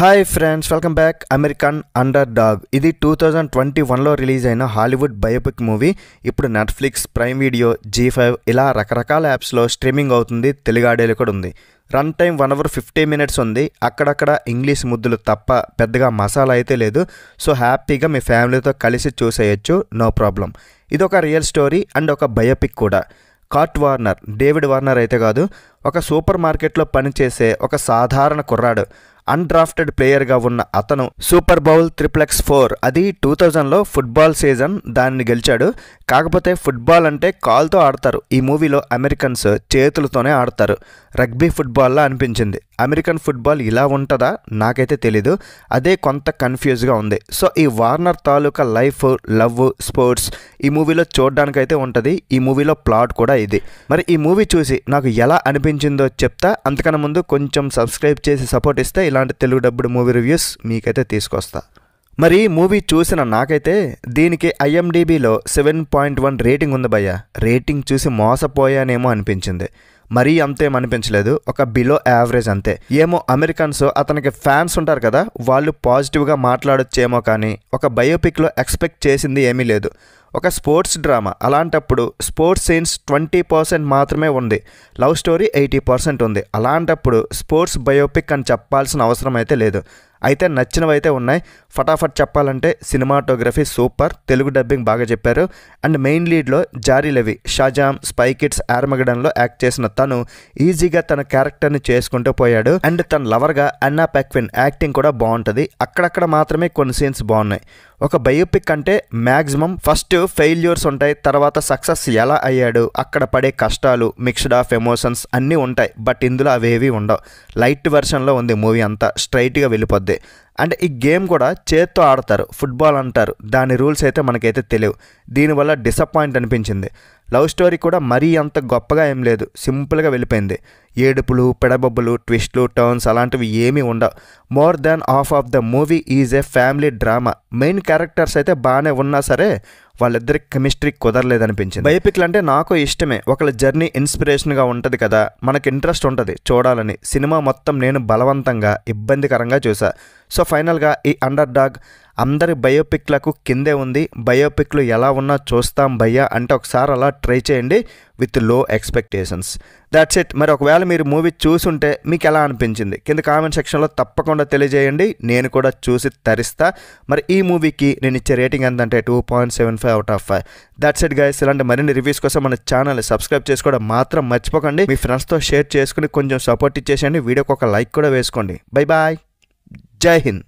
hi friends welcome back American underdog ఇది two thousand twenty వన్లో release అయిన Hollywood biopic movie ఇప్పుడు Netflix Prime Video Zee five ఇలా రకరకాల యాప్స్లో స్ట్రీమింగ్ అవుతుంది తెలుగు కూడా ఉంది run time one hour fifty minutes ఉంది అక్కడక్కడ ఇంగ్లీష్ ముద్దులు తప్ప పెద్దగా మసాలా అయితే లేదు సో హ్యాపీగా మీ ఫ్యామిలీతో కలిసి చూసేయచ్చు నో ప్రాబ్లం ఇది ఒక రియల్ స్టోరీ అండ్ ఒక బయోపిక్ కూడా కార్ట్ వార్నర్ డేవిడ్ వార్నర్ అయితే కాదు ఒక సూపర్ మార్కెట్లో పనిచేసే ఒక సాధారణ కుర్రాడు అన్డ్రాఫ్టెడ్ ప్లేయర్గా ఉన్న అతను సూపర్ బౌల్ త్రిప్లెక్స్ ఫోర్ అది టూ థౌజండ్లో ఫుట్బాల్ సీజన్ దాన్ని గెలిచాడు కాకపోతే ఫుట్బాల్ అంటే కాల్తో ఆడతారు ఈ మూవీలో అమెరికన్స్ చేతులతోనే ఆడతారు రగ్బీ ఫుట్బాల్లా అనిపించింది అమెరికన్ ఫుట్బాల్ ఇలా ఉంటుందా నాకైతే తెలీదు అదే కొంత కన్ఫ్యూజ్గా ఉంది సో ఈ వార్నర్ తాలూకా లైఫ్ లవ్ స్పోర్ట్స్ ఈ మూవీలో చూడడానికైతే ఉంటుంది ఈ మూవీలో ప్లాట్ కూడా ఇది మరి ఈ మూవీ చూసి నాకు ఎలా అనిపించిందో చెప్తా అంతకన్నా ముందు కొంచెం సబ్స్క్రైబ్ చేసి సపోర్ట్ ఇస్తే ఇలాంటి తెలుగు డబ్బుడు మూవీ రివ్యూస్ మీకైతే తీసుకొస్తా మరి మూవీ చూసిన నాకైతే దీనికి ఐఎండిబిలో సెవెన్ పాయింట్ వన్ రేటింగ్ ఉంది భయ్య రేటింగ్ చూసి మోసపోయానేమో అనిపించింది మరీ అంతే అనిపించలేదు ఒక బిలో యావరేజ్ అంతే ఏమో అమెరికన్స్ అతనికి ఫ్యాన్స్ ఉంటారు కదా వాళ్ళు పాజిటివ్గా మాట్లాడొచ్చేమో కానీ ఒక బయోపిక్లో ఎక్స్పెక్ట్ చేసింది ఏమీ లేదు ఒక స్పోర్ట్స్ డ్రామా అలాంటప్పుడు స్పోర్ట్స్ సీన్స్ ట్వంటీ పర్సెంట్ మాత్రమే ఉంది లవ్ స్టోరీ ఎయిటీ పర్సెంట్ ఉంది అలాంటప్పుడు స్పోర్ట్స్ బయోపిక్ అని చెప్పాల్సిన అవసరం అయితే లేదు అయితే నచ్చినవైతే ఉన్నాయి ఫటాఫట్ చెప్పాలంటే సినిమాటోగ్రఫీ సూపర్ తెలుగు డబ్బింగ్ బాగా చెప్పారు అండ్ మెయిన్ లీడ్లో జారీ లెవి షాజామ్ స్పైకిట్స్ కిడ్స్ ఆర్మగడంలో యాక్ట్ చేసిన తను ఈజీగా తన క్యారెక్టర్ని చేసుకుంటూ పోయాడు అండ్ తన లవర్గా అన్నా పెక్విన్ యాక్టింగ్ కూడా బాగుంటుంది అక్కడక్కడ మాత్రమే కొన్ని సీన్స్ బాగున్నాయి ఒక బయోపిక్ అంటే మ్యాక్సిమం ఫస్ట్ ఫెయిల్యూర్స్ ఉంటాయి తర్వాత సక్సెస్ ఎలా అయ్యాడు అక్కడ పడే కష్టాలు మిక్స్డ్ ఆఫ్ ఎమోషన్స్ అన్నీ ఉంటాయి బట్ ఇందులో అవేవి ఉండవు లైట్ వెర్షన్లో ఉంది మూవీ అంతా స్ట్రైట్గా వెళ్ళిపోద్ది ఉంటుంది అంటే ఈ గేమ్ కూడా చేత్తో ఆడతారు ఫుట్బాల్ అంటారు దాని రూల్స్ అయితే మనకైతే తెలియవు దీనివల్ల డిసప్పాయింట్ అనిపించింది లవ్ స్టోరీ కూడా మరీ అంత గొప్పగా ఏం లేదు సింపుల్గా వెళ్ళిపోయింది ఏడుపులు పెడబబ్బులు ట్విస్ట్లు టర్న్స్ అలాంటివి ఏమీ ఉండవు more than half of the movie is a family drama main characters అయితే బాగానే ఉన్నా సరే వాళ్ళిద్దరి కెమిస్ట్రీ కుదరలేదనిపించింది బయోపిక్లు అంటే నాకు ఇష్టమే ఒకళ్ళ జర్నీ ఇన్స్పిరేషన్గా ఉంటుంది కదా మనకు ఇంట్రెస్ట్ ఉంటుంది చూడాలని సినిమా మొత్తం నేను బలవంతంగా ఇబ్బందికరంగా చూసా సో ఫైనల్గా ఈ అండర్ డాగ్ అందరి బయోపిక్లకు కిందే ఉంది బయోపిక్లు ఎలా ఉన్నా చూస్తాం భయ్యా అంటే ఒకసారి అలా ట్రై చేయండి విత్ లో ఎక్స్పెక్టేషన్స్ దాట్స్ ఇట్ మరి ఒకవేళ ఒకవేళ మీరు మూవీ చూసుంటే మీకు ఎలా అనిపించింది కింద కామెంట్ సెక్షన్లో తప్పకుండా తెలియజేయండి నేను కూడా చూసి తరిస్తా మరి ఈ మూవీకి నేను ఇచ్చే రేటింగ్ ఎంతంటే two point seven five out of five that's it guys ఇలాంటి మరిన్ని రివ్యూస్ కోసం మన ఛానల్ సబ్స్క్రైబ్ చేసుకోవడం మాత్రం మర్చిపోకండి మీ ఫ్రెండ్స్తో షేర్ చేసుకుని కొంచెం సపోర్ట్ ఇచ్చేసేయండి వీడియోకి ఒక లైక్ కూడా వేసుకోండి బై బాయ్ జై హింద్